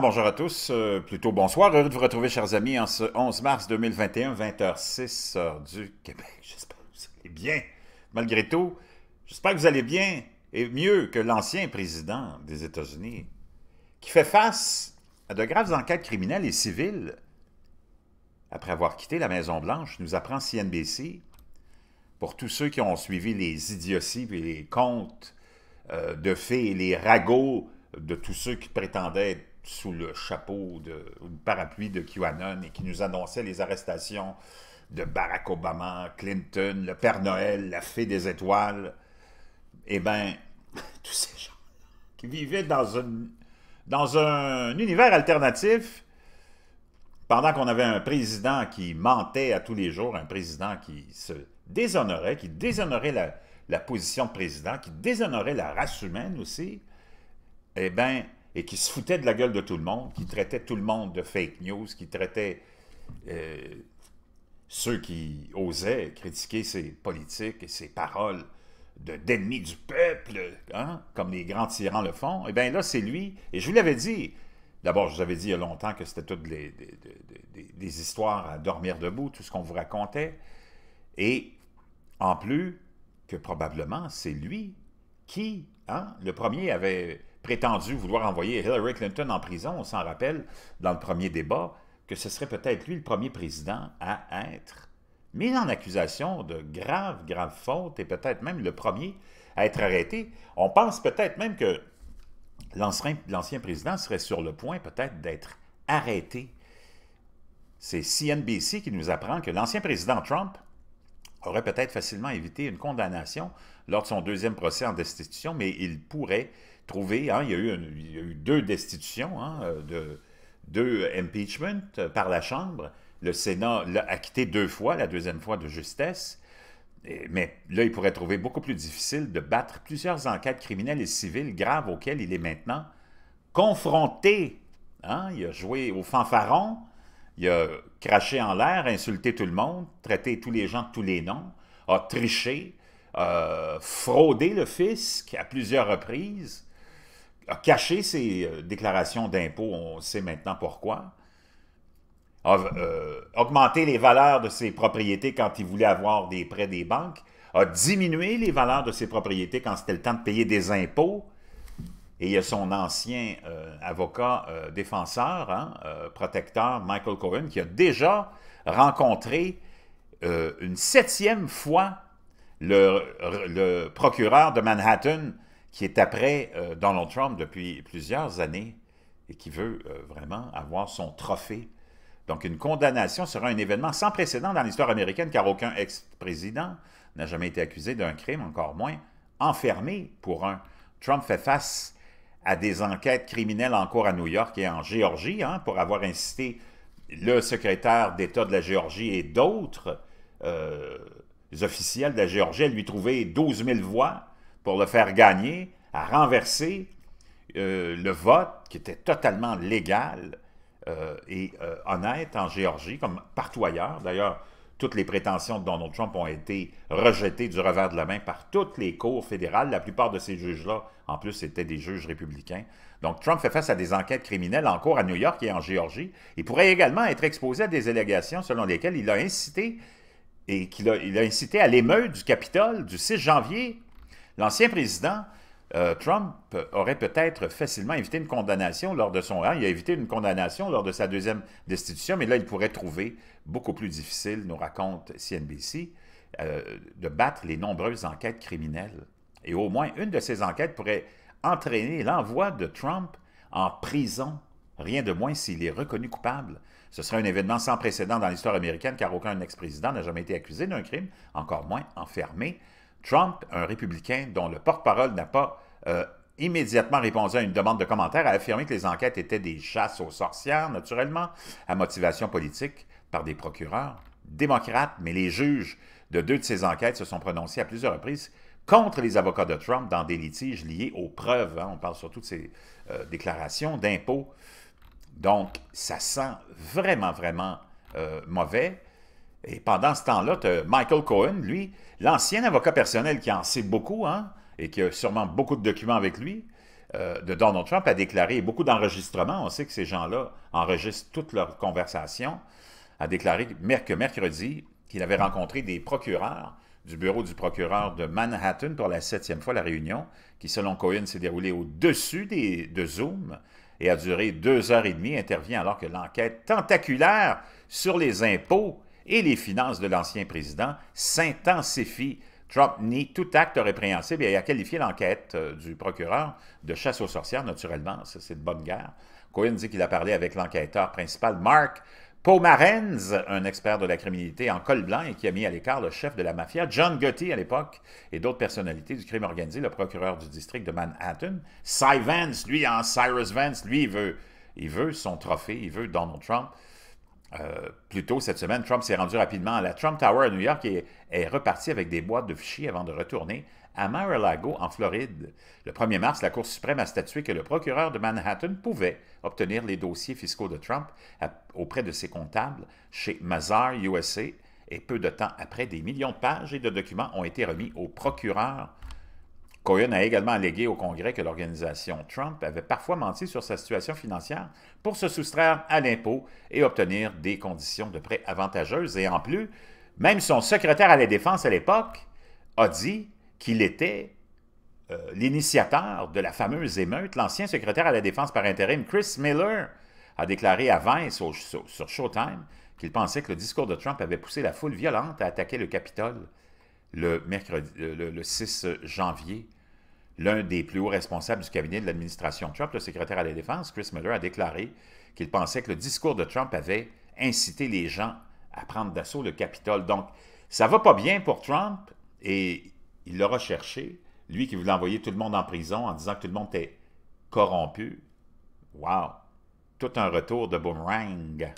bonjour à tous, euh, plutôt bonsoir. Heureux de vous retrouver, chers amis, en ce 11 mars 2021, 20h06, heure du Québec. J'espère que vous allez bien, malgré tout. J'espère que vous allez bien et mieux que l'ancien président des États-Unis, qui fait face à de graves enquêtes criminelles et civiles. Après avoir quitté la Maison-Blanche, nous apprend CNBC, pour tous ceux qui ont suivi les idioties et les contes euh, de fées et les ragots de tous ceux qui prétendaient être sous le chapeau de le parapluie de QAnon et qui nous annonçait les arrestations de Barack Obama, Clinton, le Père Noël, la Fée des Étoiles, eh bien, tous ces gens qui vivaient dans, dans un univers alternatif, pendant qu'on avait un président qui mentait à tous les jours, un président qui se déshonorait, qui déshonorait la, la position de président, qui déshonorait la race humaine aussi, eh bien, et qui se foutait de la gueule de tout le monde, qui traitait tout le monde de fake news, qui traitait euh, ceux qui osaient critiquer ses politiques et ses paroles d'ennemis du peuple, hein, comme les grands tyrans le font, et eh bien là, c'est lui. Et je vous l'avais dit, d'abord, je vous avais dit il y a longtemps que c'était toutes les, des, histoires à dormir debout, tout ce qu'on vous racontait. Et en plus, que probablement, c'est lui qui, hein, le premier, avait prétendu vouloir envoyer Hillary Clinton en prison, on s'en rappelle dans le premier débat, que ce serait peut-être lui le premier président à être mis en accusation de graves, graves fautes et peut-être même le premier à être arrêté. On pense peut-être même que l'ancien président serait sur le point peut-être d'être arrêté. C'est CNBC qui nous apprend que l'ancien président Trump aurait peut-être facilement évité une condamnation lors de son deuxième procès en destitution, mais il pourrait trouvé, hein, il, y a eu deux destitutions, hein, deux impeachments euh, par la Chambre. Le Sénat l'a acquitté deux fois, la deuxième fois de justesse. mais là, il pourrait trouver beaucoup plus difficile de battre plusieurs enquêtes criminelles et civiles graves auxquelles il est maintenant confronté. Hein. Il a joué au fanfaron, il a craché en l'air, insulté tout le monde, traité tous les gens de tous les noms, a triché, euh, fraudé le fisc à plusieurs reprises, a caché ses euh, déclarations d'impôts, on sait maintenant pourquoi, a euh, augmenté les valeurs de ses propriétés quand il voulait avoir des prêts des banques, a diminué les valeurs de ses propriétés quand c'était le temps de payer des impôts, et il y a son ancien euh, avocat défenseur, hein, protecteur, Michael Cohen, qui a déjà rencontré une septième fois le, procureur de Manhattan qui est après euh, Donald Trump depuis plusieurs années et qui veut euh, vraiment avoir son trophée. Donc une condamnation sera un événement sans précédent dans l'histoire américaine car aucun ex-président n'a jamais été accusé d'un crime, encore moins enfermé pour un. Trump fait face à des enquêtes criminelles en cours à New York et en Géorgie hein, pour avoir incité le secrétaire d'État de la Géorgie et d'autres euh, officiels de la Géorgie à lui trouver 12 000 voix pour le faire gagner, à renverser euh, le vote qui était totalement légal euh, et euh, honnête en Géorgie, comme partout ailleurs. D'ailleurs, toutes les prétentions de Donald Trump ont été rejetées du revers de la main par toutes les cours fédérales. La plupart de ces juges-là, en plus, étaient des juges républicains. Donc, Trump fait face à des enquêtes criminelles en cours à New York et en Géorgie. Il pourrait également être exposé à des allégations selon lesquelles il a incité et qu'il il a incité à l'émeute du Capitole du 6 janvier L'ancien président euh, Trump aurait peut-être facilement évité une condamnation lors de son... rang il a évité une condamnation lors de sa deuxième destitution, mais là, il pourrait trouver beaucoup plus difficile, nous raconte CNBC, euh, de battre les nombreuses enquêtes criminelles. Et au moins une de ces enquêtes pourrait entraîner l'envoi de Trump en prison, rien de moins s'il est reconnu coupable. Ce serait un événement sans précédent dans l'histoire américaine car aucun ex-président n'a jamais été accusé d'un crime, encore moins enfermé. Trump, un républicain dont le porte-parole n'a pas euh, immédiatement répondu à une demande de commentaire, a affirmé que les enquêtes étaient des chasses aux sorcières, naturellement, à motivation politique par des procureurs démocrates, mais les juges de deux de ces enquêtes se sont prononcés à plusieurs reprises contre les avocats de Trump dans des litiges liés aux preuves. Hein. on parle surtout de ces euh, déclarations d'impôts. Donc, ça sent vraiment, vraiment euh, mauvais. Et pendant ce temps-là, Michael Cohen, lui, l'ancien avocat personnel qui en sait beaucoup, hein, et qui a sûrement beaucoup de documents avec lui, euh, de Donald Trump, a déclaré, beaucoup d'enregistrements, on sait que ces gens-là enregistrent toutes leurs conversations, a déclaré que mercredi, qu'il avait rencontré des procureurs du bureau du procureur de Manhattan pour la septième fois la réunion, qui, selon Cohen, s'est déroulée au-dessus des de Zoom et a duré deux heures et demie, intervient alors que l'enquête tentaculaire sur les impôts et les finances de l'ancien président s'intensifient. Trump nie tout acte répréhensible et a qualifié l'enquête euh, du procureur de chasse aux sorcières, naturellement, c'est de bonne guerre. Cohen dit qu'il a parlé avec l'enquêteur principal Mark Pomarens, un expert de la criminalité en col blanc et qui a mis à l'écart le chef de la mafia, John Gotti à l'époque, et d'autres personnalités du crime organisé, le procureur du district de Manhattan. Cy Vance, lui, en hein, Cyrus Vance, lui, veut, il veut son trophée, il veut Donald Trump. Euh, plus tôt cette semaine, Trump s'est rendu rapidement à la Trump Tower à New York et est reparti avec des boîtes de fichiers avant de retourner à Mar-a-Lago en Floride. Le 1er mars, la Cour suprême a statué que le procureur de Manhattan pouvait obtenir les dossiers fiscaux de Trump auprès de ses comptables chez Mazar USA et peu de temps après, des millions de pages et de documents ont été remis au procureur Cohen a également allégué au Congrès que l'organisation Trump avait parfois menti sur sa situation financière pour se soustraire à l'impôt et obtenir des conditions de prêt avantageuses. Et en plus, même son secrétaire à la Défense à l'époque a dit qu'il était euh, l'initiateur de la fameuse émeute. L'ancien secrétaire à la Défense par intérim, Chris Miller, a déclaré à sur Showtime qu'il pensait que le discours de Trump avait poussé la foule violente à attaquer le Capitole le, mercredi, euh, le 6 janvier l'un des plus hauts responsables du cabinet de l'administration Trump, le secrétaire à la Défense, Chris Miller, a déclaré qu'il pensait que le discours de Trump avait incité les gens à prendre d'assaut le Capitole. Donc, ça va pas bien pour Trump et il l'aura cherché, lui qui voulait envoyer tout le monde en prison en disant que tout le monde était corrompu. Wow! Tout un retour de boomerang.